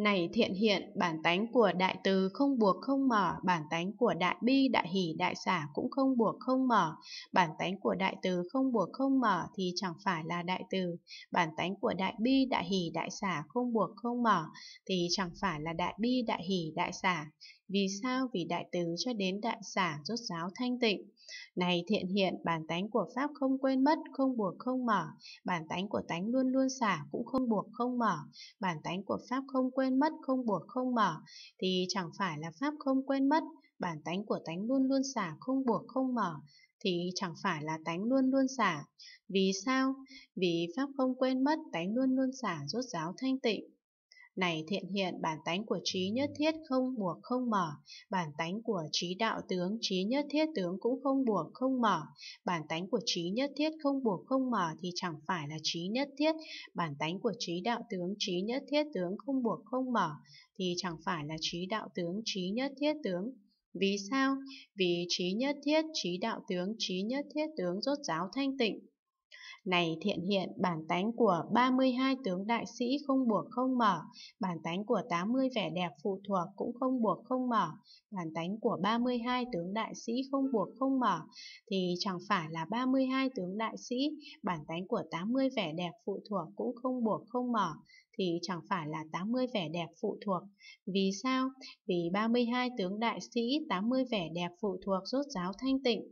Này thiện hiện, bản tánh của đại từ không buộc không mở, bản tánh của đại bi, đại hỷ, đại xả cũng không buộc không mở. Bản tánh của đại từ không buộc không mở thì chẳng phải là đại từ. Bản tánh của đại bi, đại hỷ, đại xả không buộc không mở thì chẳng phải là đại bi, đại hỷ, đại xả. Vì sao? Vì đại từ cho đến đại xả rốt ráo thanh tịnh. Này thiện hiện, bản tánh của Pháp không quên mất, không buộc không mở. Bản tánh của tánh luôn luôn xả, cũng không buộc không mở. Bản tánh của Pháp không quên mất, không buộc không mở. Thì chẳng phải là Pháp không quên mất, bản tánh của tánh luôn luôn xả, không buộc không mở thì chẳng phải là tánh luôn luôn xả. Vì sao? Vì Pháp không quên mất, tánh luôn luôn xả rốt ráo thanh tịnh. Này thiện hiện bản tánh của trí nhất thiết không buộc không mở, bản tánh của trí đạo tướng trí nhất thiết tướng cũng không buộc không mở, bản tánh của trí nhất thiết không buộc không mở thì chẳng phải là trí nhất thiết, bản tánh của trí đạo tướng trí nhất thiết tướng không buộc không mở thì chẳng phải là trí đạo tướng trí nhất thiết tướng. Vì sao? Vì trí nhất thiết, trí đạo tướng, trí nhất thiết tướng rốt ráo thanh tịnh, này thiện hiện, bản tánh của 32 tướng đại sĩ không buộc không mở, bản tánh của 80 vẻ đẹp phụ thuộc cũng không buộc không mở, bản tánh của 32 tướng đại sĩ không buộc không mở, thì chẳng phải là 32 tướng đại sĩ, bản tánh của 80 vẻ đẹp phụ thuộc cũng không buộc không mở, thì chẳng phải là 80 vẻ đẹp phụ thuộc. Vì sao? Vì 32 tướng đại sĩ, 80 vẻ đẹp phụ thuộc rốt ráo thanh tịnh,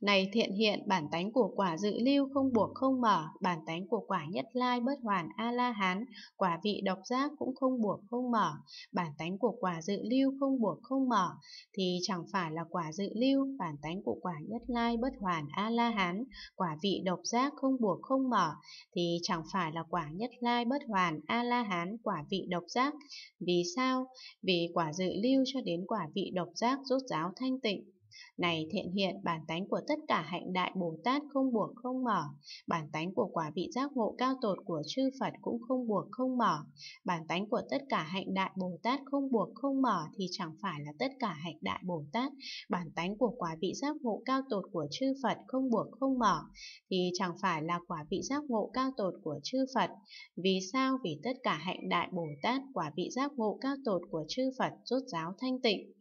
này thiện hiện, bản tánh của quả dự lưu không buộc không mở, bản tánh của quả nhất lai bất hoàn A-la-hán, quả vị độc giác cũng không buộc không mở, bản tánh của quả dự lưu không buộc không mở, thì chẳng phải là quả dự lưu, bản tánh của quả nhất lai bất hoàn A-la-hán, quả vị độc giác không buộc không mở, thì chẳng phải là quả nhất lai bất hoàn A-la-hán, quả vị độc giác. Vì sao? Vì quả dự lưu cho đến quả vị độc giác rốt ráo thanh tịnh, này thiện hiện, bản tánh của tất cả hạnh đại Bồ Tát không buộc không mở, bản tánh của quả vị giác ngộ cao tột của chư Phật cũng không buộc không mở, bản tánh của tất cả hạnh đại Bồ Tát không buộc không mở thì chẳng phải là tất cả hạnh đại Bồ Tát, bản tánh của quả vị giác ngộ cao tột của chư Phật không buộc không mở thì chẳng phải là quả vị giác ngộ cao tột của chư Phật. Vì sao? Vì tất cả hạnh đại Bồ Tát, quả vị giác ngộ cao tột của chư Phật rốt giáo thanh tịnh.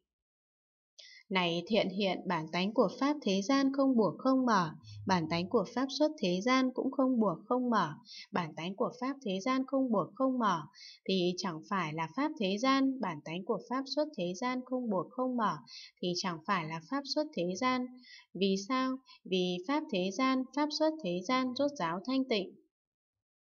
Này thiện hiện bản tánh của Pháp thế gian không buộc không mở, bản tánh của Pháp xuất thế gian cũng không buộc không mở, bản tánh của Pháp thế gian không buộc không mở, thì chẳng phải là Pháp thế gian, bản tánh của Pháp xuất thế gian không buộc không mở, thì chẳng phải là Pháp xuất thế gian. Vì sao? Vì Pháp thế gian, Pháp xuất thế gian rốt ráo thanh tịnh.